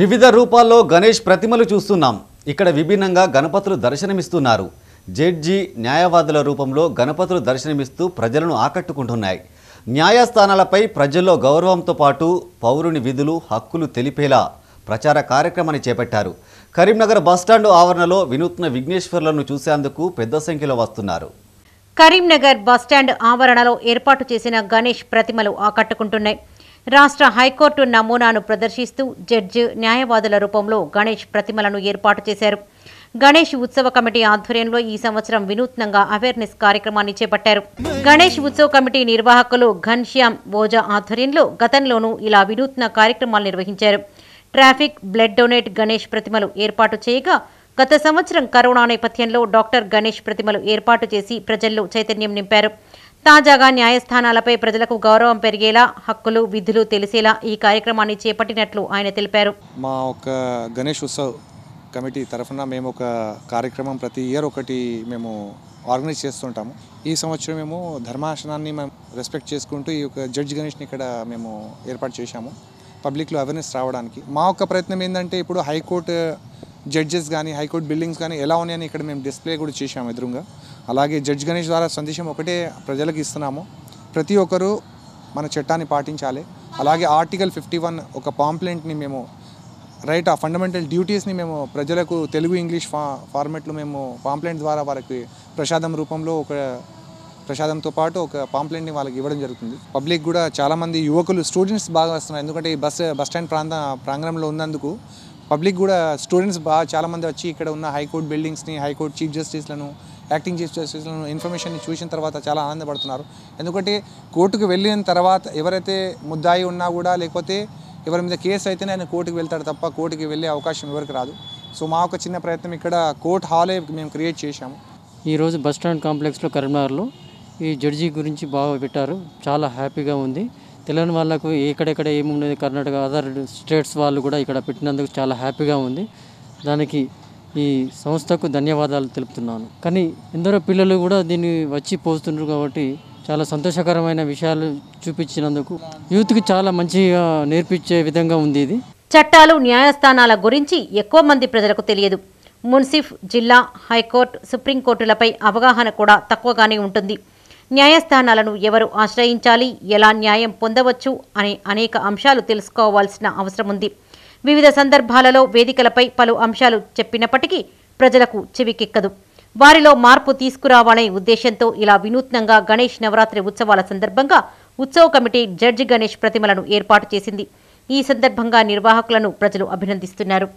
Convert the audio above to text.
వివిధ రూపాల్లో గణేష్ ప్రతిమలు చూస్తున్నాం ఇక్కడ విభిన్నంగా గణపతులు దర్శనమిస్తున్నారు జడ్జి న్యాయవాదుల రూపంలో గణపతులు దర్శనమిస్తూ ప్రజలను ఆకట్టుకుంటున్నాయి న్యాయస్థానాలపై ప్రజల్లో గౌరవంతో పాటు పౌరుని విధులు హక్కులు తెలిపేలా ప్రచార కార్యక్రమాన్ని చేపట్టారు కరీంనగర్ బస్టాండ్ ఆవరణలో వినూత్న విఘ్నేశ్వర్లను చూసేందుకు పెద్ద సంఖ్యలో వస్తున్నారు కరీంనగర్ బస్టాండ్ ఆవరణలో ఏర్పాటు చేసిన గణేష్ ప్రతిమలు ఆకట్టుకుంటున్నాయి రాష్ట్ర హైకోర్టు నమూనాను ప్రదర్శిస్తూ జడ్జి న్యాయవాదుల రూపంలో గణేష్ ప్రతిమలను ఏర్పాటు చేశారు గణేష్ ఉత్సవ కమిటీ ఆధ్వర్యంలో ఈ సంవత్సరం వినూత్నంగా అవేర్నెస్ కార్యక్రమాన్ని చేపట్టారు గణేష్ ఉత్సవ కమిటీ నిర్వాహకులు ఘన్శ్యామ్ ఓజా ఆధ్వర్యంలో గతంలోనూ ఇలా వినూత్న కార్యక్రమాలు నిర్వహించారు ట్రాఫిక్ బ్లడ్ డొనేట్ గణేష్ ప్రతిమలు ఏర్పాటు చేయగా గత సంవత్సరం కరోనా నేపథ్యంలో డాక్టర్ గణేష్ ప్రతిమలు ఏర్పాటు చేసి ప్రజల్లో చైతన్యం నింపారు తాజాగా న్యాయస్థానాలపై ప్రజలకు గౌరవం పెరిగేలా హక్కులు విధులు తెలిసేలా ఈ కార్యక్రమాన్ని చేపట్టినట్లు ఆయన తెలిపారు మా ఒక గణేష్ ఉత్సవ్ కమిటీ తరఫున మేము ఒక కార్యక్రమం ప్రతి ఇయర్ ఒకటి మేము ఆర్గనైజ్ చేస్తుంటాము ఈ సంవత్సరం మేము ధర్మాసనాన్ని మేము రెస్పెక్ట్ చేసుకుంటూ ఈ యొక్క జడ్జ్ గణేష్ని ఇక్కడ మేము ఏర్పాటు చేశాము పబ్లిక్లో అవేర్నెస్ రావడానికి మా యొక్క ప్రయత్నం ఏంటంటే ఇప్పుడు హైకోర్టు జడ్జెస్ కానీ హైకోర్టు బిల్డింగ్స్ కానీ ఎలా ఉన్నాయని ఇక్కడ మేము డిస్ప్లే కూడా చేశాము ఎదురుగా అలాగే జడ్జ్ గణేష్ ద్వారా సందేశం ఒకటే ప్రజలకు ఇస్తున్నాము ప్రతి ఒక్కరూ మన చట్టాన్ని పాటించాలి అలాగే ఆర్టికల్ ఫిఫ్టీ వన్ ఒక పాంప్లెంట్ని మేము రైట్ ఆ ఫండమెంటల్ డ్యూటీస్ని మేము ప్రజలకు తెలుగు ఇంగ్లీష్ ఫా ఫార్మెట్లు మేము పాంప్లెంట్ ద్వారా వారికి ప్రసాదం రూపంలో ఒక ప్రసాదంతో పాటు ఒక పాంప్లెంట్ని వాళ్ళకి ఇవ్వడం జరుగుతుంది పబ్లిక్ కూడా చాలామంది యువకులు స్టూడెంట్స్ బాగా వస్తున్నారు ఎందుకంటే ఈ బస్ బస్ స్టాండ్ ప్రాంత ప్రాంగణంలో ఉన్నందుకు పబ్లిక్ కూడా స్టూడెంట్స్ బాగా చాలామంది వచ్చి ఇక్కడ ఉన్న హైకోర్టు బిల్డింగ్స్ని హైకోర్టు చీఫ్ జస్టిస్లను యాక్టింగ్ చీఫ్ జస్టిస్లను ఇన్ఫర్మేషన్ని చూసిన తర్వాత చాలా ఆనందపడుతున్నారు ఎందుకంటే కోర్టుకు వెళ్ళిన తర్వాత ఎవరైతే ముద్దాయి ఉన్నా కూడా లేకపోతే ఎవరి మీద కేసు అయితే ఆయన కోర్టుకు వెళ్తాడు తప్ప కోర్టుకి వెళ్ళే అవకాశం ఎవరికి రాదు సో మా ఒక చిన్న ప్రయత్నం ఇక్కడ కోర్ట్ హాలే మేము క్రియేట్ చేశాము ఈరోజు స్టాండ్ కాంప్లెక్స్లో కరీంనగర్లో ఈ జడ్జి గురించి బాగా పెట్టారు చాలా హ్యాపీగా ఉంది తెలియని వాళ్ళకు ఎక్కడెక్కడ ఏమున్నది కర్ణాటక అదర్ స్టేట్స్ వాళ్ళు కూడా ఇక్కడ పెట్టినందుకు చాలా హ్యాపీగా ఉంది దానికి ఈ సంస్థకు ధన్యవాదాలు తెలుపుతున్నాను కానీ ఎందరో పిల్లలు కూడా దీన్ని వచ్చి పోస్తున్నారు కాబట్టి చాలా సంతోషకరమైన విషయాలు చూపించినందుకు యూత్కి చాలా మంచిగా నేర్పించే విధంగా ఉంది ఇది చట్టాలు న్యాయస్థానాల గురించి ఎక్కువ మంది ప్రజలకు తెలియదు మున్సిఫ్ జిల్లా హైకోర్టు సుప్రీంకోర్టులపై అవగాహన కూడా తక్కువగానే ఉంటుంది న్యాయస్థానాలను ఎవరు ఆశ్రయించాలి ఎలా న్యాయం పొందవచ్చు అనే అనేక అంశాలు తెలుసుకోవాల్సిన అవసరం ఉంది వివిధ సందర్భాలలో వేదికలపై పలు అంశాలు చెప్పినప్పటికీ ప్రజలకు చెవికెక్కదు వారిలో మార్పు తీసుకురావాలనే ఉద్దేశంతో ఇలా వినూత్నంగా గణేష్ నవరాత్రి ఉత్సవాల సందర్భంగా ఉత్సవ కమిటీ జడ్జి గణేష్ ప్రతిమలను ఏర్పాటు చేసింది ఈ సందర్భంగా నిర్వాహకులను ప్రజలు అభినందిస్తున్నారు